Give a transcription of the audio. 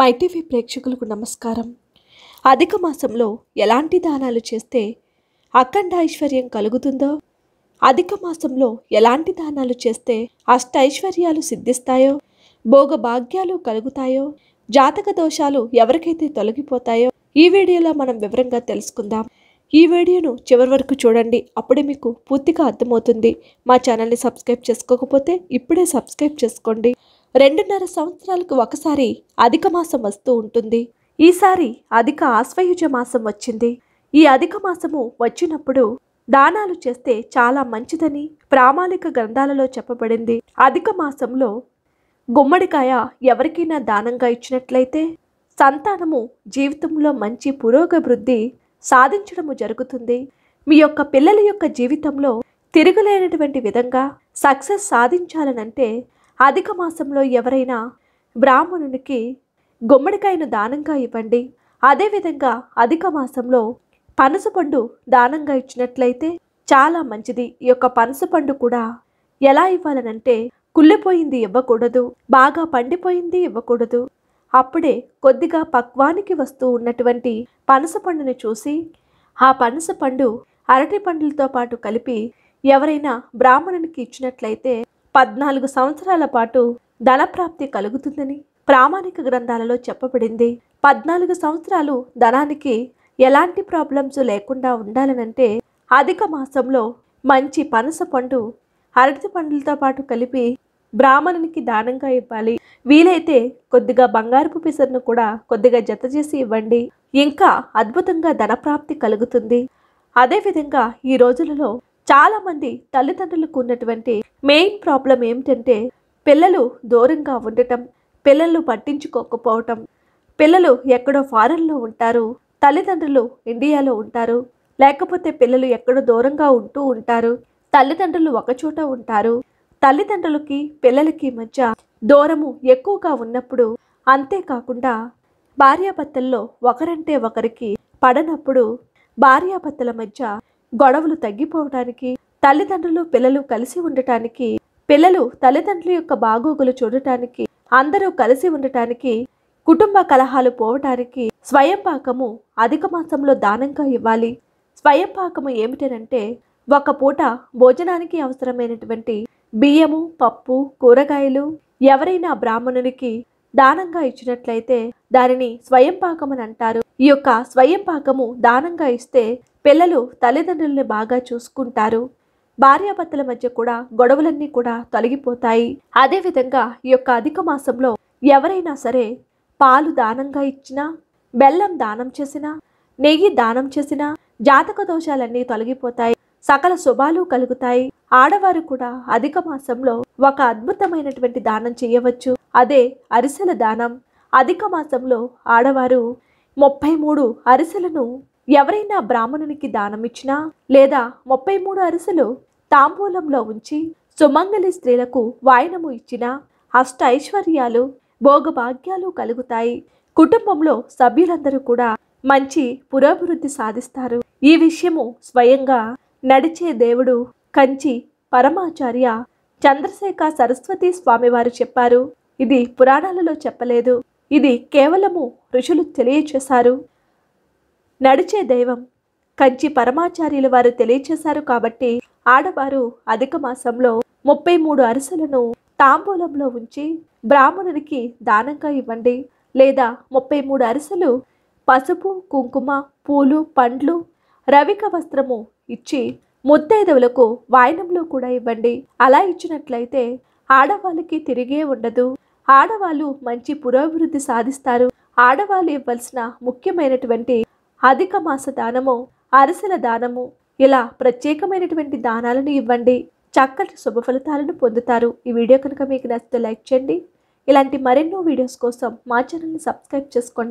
MyTV ప్రేక్షకులకు నమస్కారం అధిక మాసంలో ఎలాంటి దానాలు చేస్తే అఖండ ఐశ్వర్యం కలుగుతుందో అధిక మాసంలో ఎలాంటి దానాలు చేస్తే అష్ట ఐశ్వర్యాలు సిద్ధిస్తాయో భోగ భాగ్యాలు కలుగుతాయో జాతక దోషాలు ఎవరికైతే తొలగిపోతాయో ఈ వీడియోలో మనం వివరంగా తెలుసుకుందాం ఈ వీడియోను చివరి వరకు చూడండి అప్పుడే మీకు పూర్తిగా అర్థమవుతుంది మా ఛానల్ని సబ్స్క్రైబ్ చేసుకోకపోతే ఇప్పుడే సబ్స్క్రైబ్ చేసుకోండి రెండున్నర సంవత్సరాలకు ఒకసారి అధిక మాసం వస్తూ ఉంటుంది ఈసారి అధిక ఆశ్వయుజ మాసం వచ్చింది ఈ అధిక మాసము వచ్చినప్పుడు దానాలు చేస్తే చాలా మంచిదని ప్రామాణిక గ్రంథాలలో చెప్పబడింది అధిక మాసంలో గుమ్మడికాయ ఎవరికైనా దానంగా ఇచ్చినట్లయితే సంతానము జీవితంలో మంచి పురోగభివృద్ధి సాధించడము జరుగుతుంది మీ యొక్క పిల్లల యొక్క జీవితంలో తిరగలేనటువంటి విధంగా సక్సెస్ సాధించాలనంటే అధిక మాసంలో ఎవరైనా బ్రాహ్మణునికి గుమ్మడికాయను దానంగా ఇవ్వండి అదేవిధంగా అధిక మాసంలో పనసపండు దానంగా ఇచ్చినట్లయితే చాలా మంచిది ఈ యొక్క పనసపండు కూడా ఎలా ఇవ్వాలనంటే కుళ్ళిపోయింది ఇవ్వకూడదు బాగా పండిపోయింది ఇవ్వకూడదు అప్పుడే కొద్దిగా పక్వానికి వస్తూ ఉన్నటువంటి పనసపండుని చూసి ఆ పనసపండు అరటి పండ్లతో పాటు కలిపి ఎవరైనా బ్రాహ్మణునికి ఇచ్చినట్లయితే పద్నాలుగు సంవత్సరాల పాటు ధనప్రాప్తి కలుగుతుందని ప్రామాణిక గ్రంథాలలో చెప్పబడింది పద్నాలుగు సంవత్సరాలు ధనానికి ఎలాంటి ప్రాబ్లమ్స్ లేకుండా ఉండాలనంటే అధిక మాసంలో మంచి పనస పండు అరటి పండులతో పాటు కలిపి బ్రాహ్మణునికి దానంగా ఇవ్వాలి వీలైతే కొద్దిగా బంగారపు పిసర్ను కూడా కొద్దిగా జత చేసి ఇవ్వండి ఇంకా అద్భుతంగా ధనప్రాప్తి కలుగుతుంది అదేవిధంగా ఈ రోజులలో చాలామంది తల్లిదండ్రులకు ఉన్నటువంటి మెయిన్ ప్రాబ్లం ఏమిటంటే పిల్లలు దూరంగా ఉండటం పిల్లలు పట్టించుకోకపోవటం పిల్లలు ఎక్కడో ఫారెన్లో ఉంటారు తల్లిదండ్రులు ఇండియాలో ఉంటారు లేకపోతే పిల్లలు ఎక్కడో దూరంగా ఉంటూ ఉంటారు తల్లిదండ్రులు ఒకచోట ఉంటారు తల్లిదండ్రులకి పిల్లలకి మధ్య దూరము ఎక్కువగా ఉన్నప్పుడు అంతేకాకుండా భార్యాభర్తల్లో ఒకరంటే ఒకరికి పడనప్పుడు భార్యాభర్తల మధ్య గొడవలు తగ్గిపోవటానికి తల్లిదండ్రులు పిల్లలు కలిసి ఉండటానికి పిల్లలు తల్లిదండ్రుల యొక్క బాగోగులు చూడటానికి అందరూ కలిసి ఉండటానికి కుటుంబ కలహాలు పోవటానికి స్వయంపాకము అధిక మాసంలో దానంగా ఇవ్వాలి స్వయంపాకము ఏమిటనంటే ఒక పూట భోజనానికి అవసరమైనటువంటి బియ్యము పప్పు కూరగాయలు ఎవరైనా బ్రాహ్మణునికి దానంగా ఇచ్చినట్లయితే దానిని స్వయంపాకం అని అంటారు ఈ యొక్క స్వయంపాకము దానంగా ఇస్తే పిల్లలు తల్లిదండ్రుల్ని బాగా చూసుకుంటారు భార్యాభర్తల మధ్య కూడా గొడవలన్నీ కూడా తొలగిపోతాయి అదేవిధంగా ఈ యొక్క అధిక మాసంలో ఎవరైనా సరే పాలు దానంగా ఇచ్చినా బెల్లం దానం చేసినా నెయ్యి దానం చేసినా జాతక దోషాలన్నీ తొలగిపోతాయి సకల శుభాలు కలుగుతాయి ఆడవారు కూడా అధిక మాసంలో ఒక అద్భుతమైనటువంటి దానం చేయవచ్చు అదే అరిసెల దానం అధిక మాసంలో ఆడవారు ముప్పై మూడు అరిసెలను ఎవరైనా బ్రాహ్మణునికి దానమిచ్చినా లేదా ముప్పై మూడు అరిసెలు తాంబూలంలో ఉంచి సుమంగలి స్త్రీలకు వాయనము ఇచ్చినా అష్ట ఐశ్వర్యాలు భోగభాగ్యాలు కలుగుతాయి కుటుంబంలో సభ్యులందరూ కూడా మంచి పురోభివృద్ధి సాధిస్తారు ఈ విషయము స్వయంగా నడిచే దేవుడు కంచి పరమాచార్య చంద్రశేఖర సరస్వతి స్వామివారు చెప్పారు ఇది పురాణాలలో చెప్పలేదు ఇది కేవలము ఋషులు తెలియచేశారు నడిచే దైవం కంచి పరమాచార్యులు వారు తెలియచేశారు కాబట్టి ఆడవారు అధిక మాసంలో ముప్పై మూడు అరిసెలను తాంబూలంలో ఉంచి బ్రాహ్మణునికి దానంగా ఇవ్వండి లేదా ముప్పై మూడు అరిసెలు పసుపు కుంకుమ పూలు పండ్లు రవిక వస్త్రము ఇచ్చి ముత్తైదవులకు వాయనంలో కూడా ఇవ్వండి అలా ఇచ్చినట్లయితే ఆడవాళ్ళకి తిరిగే ఉండదు ఆడవాళ్ళు మంచి పురోభివృద్ధి సాధిస్తారు ఆడవాళ్ళు ఇవ్వాల్సిన ముఖ్యమైనటువంటి అధిక మాస దానము అరిసెల దానము ఇలా ప్రత్యేకమైనటువంటి దానాలను ఇవ్వండి చక్కటి శుభ ఫలితాలను పొందుతారు ఈ వీడియో కనుక మీకు నచ్చితే లైక్ చేయండి ఇలాంటి మరెన్నో వీడియోస్ కోసం మా ఛానల్ని సబ్స్క్రైబ్ చేసుకోండి